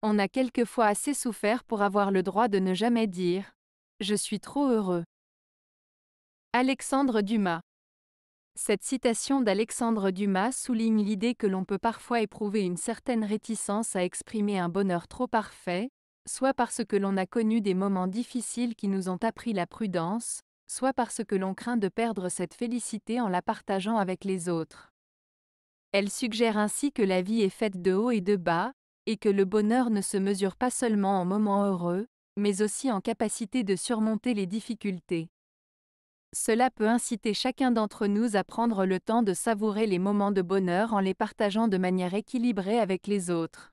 On a quelquefois assez souffert pour avoir le droit de ne jamais dire ⁇ Je suis trop heureux ⁇ Alexandre Dumas Cette citation d'Alexandre Dumas souligne l'idée que l'on peut parfois éprouver une certaine réticence à exprimer un bonheur trop parfait, soit parce que l'on a connu des moments difficiles qui nous ont appris la prudence, soit parce que l'on craint de perdre cette félicité en la partageant avec les autres. Elle suggère ainsi que la vie est faite de haut et de bas, et que le bonheur ne se mesure pas seulement en moments heureux, mais aussi en capacité de surmonter les difficultés. Cela peut inciter chacun d'entre nous à prendre le temps de savourer les moments de bonheur en les partageant de manière équilibrée avec les autres.